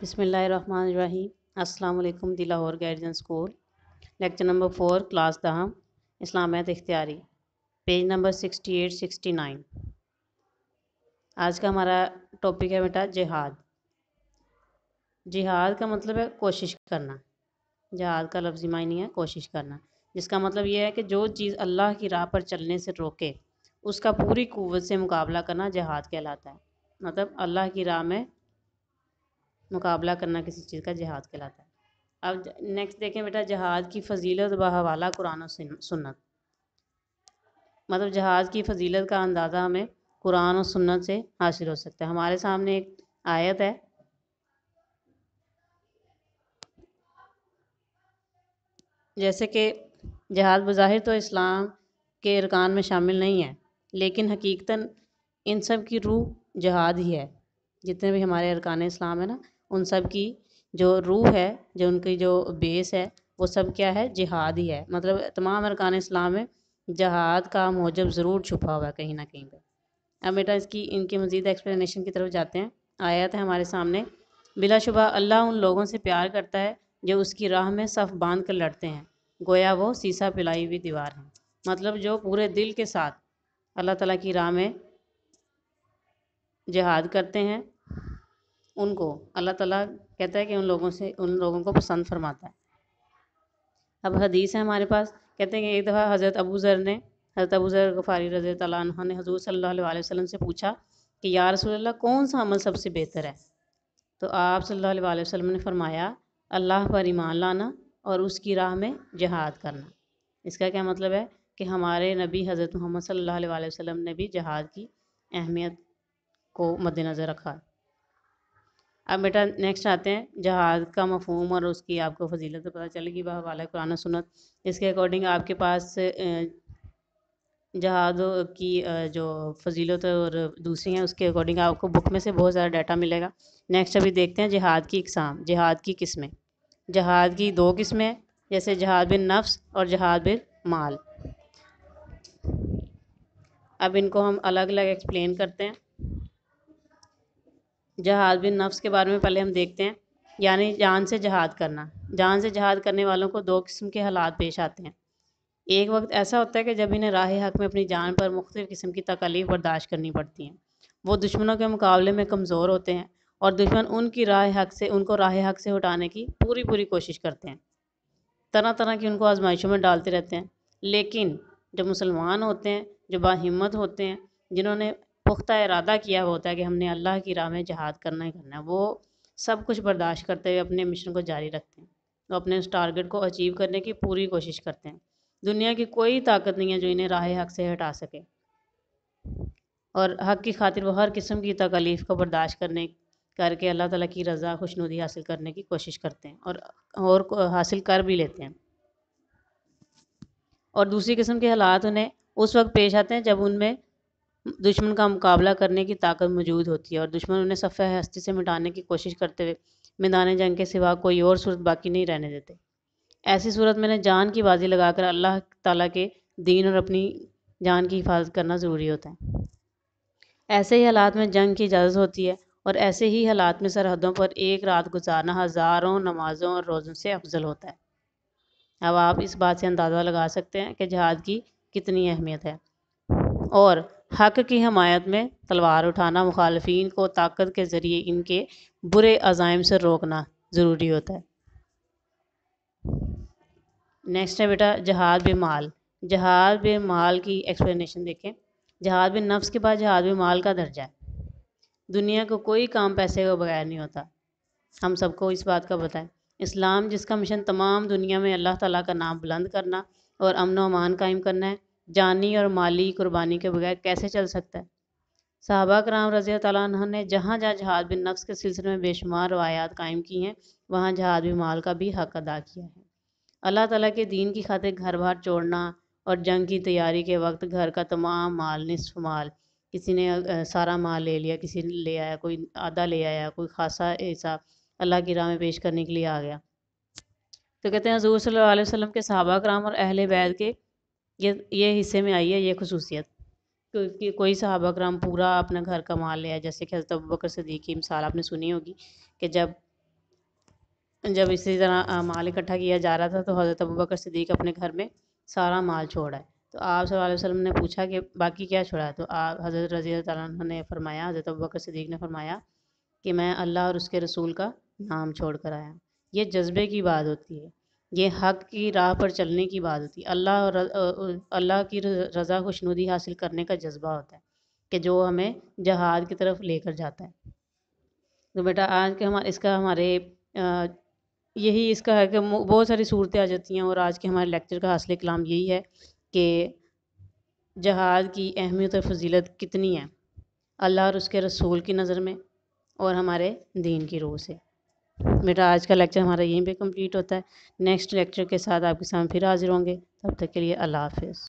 बसमीम् अल्लाम दी लाहौर गाइडन school lecture number four class दहम इस्लामियत इख्तियारी page number sixty eight sixty nine आज का हमारा टॉपिक है बेटा जिहाद जिहाद का मतलब है कोशिश करना जिहाद का लफ्ज़ी मायने है कोशिश करना जिसका मतलब यह है कि जो चीज़ अल्लाह की राह पर चलने से रोके उसका पूरी कुवत से मुकाबला करना जिहाद कहलाता है मतलब अल्लाह की राह में मुकाबला करना किसी चीज़ का जहाद कहलाता है अब नेक्स्ट देखें बेटा जहाज की फजीलत बहवाला कुरान और सुन्नत मतलब जहाज की फजीलत का अंदाज़ा हमें कुरान और सुन्नत से हासिल हो सकता है हमारे सामने एक आयत है जैसे कि जहाज बज़ाहिर तो इस्लाम के अरकान में शामिल नहीं है लेकिन हकीकता इन सब की रूह जहाद ही है जितने भी हमारे अरकान इस्लाम है ना उन सब की जो रूह है जो उनकी जो बेस है वो सब क्या है जिहाद ही है मतलब तमाम अरकान इस्लाम में जहाद का मौजब ज़रूर छुपा हुआ है कहीं ना कहीं पर अब बेटा इसकी इनके मज़ीद एक्सप्लेनेशन की तरफ जाते हैं आया है हमारे सामने बिलाशुबा अल्लाह उन लोगों से प्यार करता है जो उसकी राह में सफ़ बांध कर लड़ते हैं गोया वो सीसा पिलाई हुई दीवार है मतलब जो पूरे दिल के साथ अल्लाह ताला की राह में जहाद करते हैं उनको अल्लाह ताला कहता है कि उन लोगों से उन लोगों को पसंद फरमाता है अब हदीस है हमारे पास कहते हैं कि एक दफ़ा हज़रत अबू ज़र ने हज़रत अबू ज़र गफ़ारी रज़ी तला ने हजूर सल्ला वसम से पूछा कि या रसोल्ला कौन सा अमल सबसे बेहतर है तो आप सल्ला वसलम ने फरमाया अल्लाह पर ईमान लाना और उसकी राह में जहाद करना इसका क्या मतलब है कि हमारे नबी हज़रत मोहम्मद सल्लल्लाहु अलैहि वसल्लम ने भी जहाद की अहमियत को मद्दनज़र रखा अब बेटा नेक्स्ट आते हैं जहाद का मफहम और उसकी आपको फजीलत पता चलेगी वह वाला कुरान सुनत इसके अकॉर्डिंग आपके पास जहाद की जो फजीलत और दूसरी हैं उसके अकॉर्डिंग आपको बुक में से बहुत सारा डाटा मिलेगा नेक्स्ट अभी देखते हैं जहाद की इकसाम जहाद की किस्में जहाद की दो किस्में जैसे जहाद बिन नफ्स और जहाद बिन माल अब इनको हम अलग अलग एक्सप्लेन करते हैं जहाद बिन नफ्स के बारे में पहले हम देखते हैं यानी जान से जहाद करना जान से जहाद करने वालों को दो किस्म के हालात पेश आते हैं एक वक्त ऐसा होता है कि जब इन्हें राह हक में अपनी जान पर मुख्तु किस्म की तकलीफ़ बर्दाश्त करनी पड़ती हैं वो दुश्मनों के मुकाबले में कमज़ोर होते हैं और दुश्मन उनकी राह हक से उनको राह हक से हटाने की पूरी पूरी कोशिश करते हैं तरह तरह की उनको आजमाइशों में डालते रहते हैं लेकिन जो मुसलमान होते हैं जो बाहिम्मत होते हैं जिन्होंने पुख्ता इरादा किया होता है कि हमने अल्लाह की राह में जहाद करना ही करना है वो सब कुछ बर्दाश्त करते हुए अपने मिशन को जारी रखते हैं वो अपने उस टारगेट को अचीव करने की पूरी कोशिश करते हैं दुनिया की कोई ताकत नहीं है जो इन्हें राह हक से हटा सके और हक की खातिर वो हर किस्म की तकलीफ़ को बर्दाश्त करने करके अल्लाह ताला की रज़ा खुशनुदी हासिल करने की कोशिश करते हैं और और हासिल कर भी लेते हैं और दूसरी किस्म के हालात उन्हें उस वक्त पेश आते हैं जब उनमें दुश्मन का मुकाबला करने की ताकत मौजूद होती है और दुश्मन उन्हें सफ़े हस्ती से मिटाने की कोशिश करते हुए मैदान जंग के सिवा कोई और सूरत बाकी नहीं रहने देते ऐसी सूरत में जान की बाजी लगाकर अल्लाह ताला के दीन और अपनी जान की हिफाजत करना ज़रूरी होता है ऐसे ही हालात में जंग की इजाज़त होती है और ऐसे ही हालात में सरहदों पर एक रात गुजारना हज़ारों नमाज़ों और रोज़ों से अफजल होता है अब आप इस बात से अंदाज़ा लगा सकते हैं कि जहाज की कितनी अहमियत है और हक की हमायत में तलवार उठाना मुखालफन को ताकत के ज़रिए इनके बुरे अजायम से रोकना ज़रूरी होता है नेक्स्ट है बेटा जहाद बे माल जहाद बे माल की एक्सप्लेनेशन देखें जहाद बे नफ्स के बाद जहाद बे माल का दर्जा है दुनिया को कोई काम पैसे के बगैर नहीं होता हम सबको इस बात का पता है इस्लाम जिसका मिशन तमाम दुनिया में अल्लाह ताला का नाम बुलंद करना और अमन अमान कायम करना है जानी और माली कुर्बानी के बगैर कैसे चल सकता है साहबा कराम रज़ी तह ने जहाँ जहाँ जहाद बिन नफ्स के सिलसिले में बेशुमार रवायात कायम की हैं वहाँ जहाद बिन माल का भी हक अदा किया है अल्लाह ताला के दीन की खातिर घर बार छोड़ना और जंग की तैयारी के वक्त घर का तमाम माल निसफ माल किसी ने सारा माल ले लिया किसी ने ले आया कोई आधा ले आया कोई खासा ऐसा अल्लाह की राह में पेश करने के लिए आ गया तो कहते हैं हजूर सल्ला वसम के सहाबा कराम और अहल बैद के ये ये हिस्से में आई है ये खसूसियत क्योंकि कोई सहाबा कराम पूरा अपना घर कमा लिया जैसे कि हज़रत बकर सदीक की मिसाल आपने सुनी होगी कि जब जब इसी तरह माल इकट्ठा किया जा रहा था तो हज़रत अबू बकर सदीक अपने घर में सारा माल छोड़ा है तो आप सल्लल्लाहु अलैहि वसल्लम ने पूछा कि बाकी क्या छोड़ा तो आप हज़रत रज़ी तैन ने फरमाया हज़रत अबू बकर सदीक ने फरमाया कि मैं अल्लाह और उसके रसूल का नाम छोड़ कर आया ये जज्बे की बात होती है ये हक़ की राह पर चलने की बात होती है अल्लाह और अल्लाह की रज़ा खुशनुदी हासिल करने का जज्बा होता है कि जो हमें जहाद की तरफ लेकर जाता है तो बेटा आज के हमारे इसका हमारे यही इसका है कि बहुत सारी सूरतें आ जाती हैं और आज के हमारे लेक्चर का हासिल कलाम यही है कि जहाद की अहमियत और फजीलत कितनी है अल्लाह और उसके रसूल की नज़र में और हमारे दीन की रूह से मेरा आज का लेक्चर हमारा यहीं पे कंप्लीट होता है नेक्स्ट लेक्चर के साथ आपके सामने फिर हाज़िर होंगे तब तक के लिए अल्लाह हाफिज़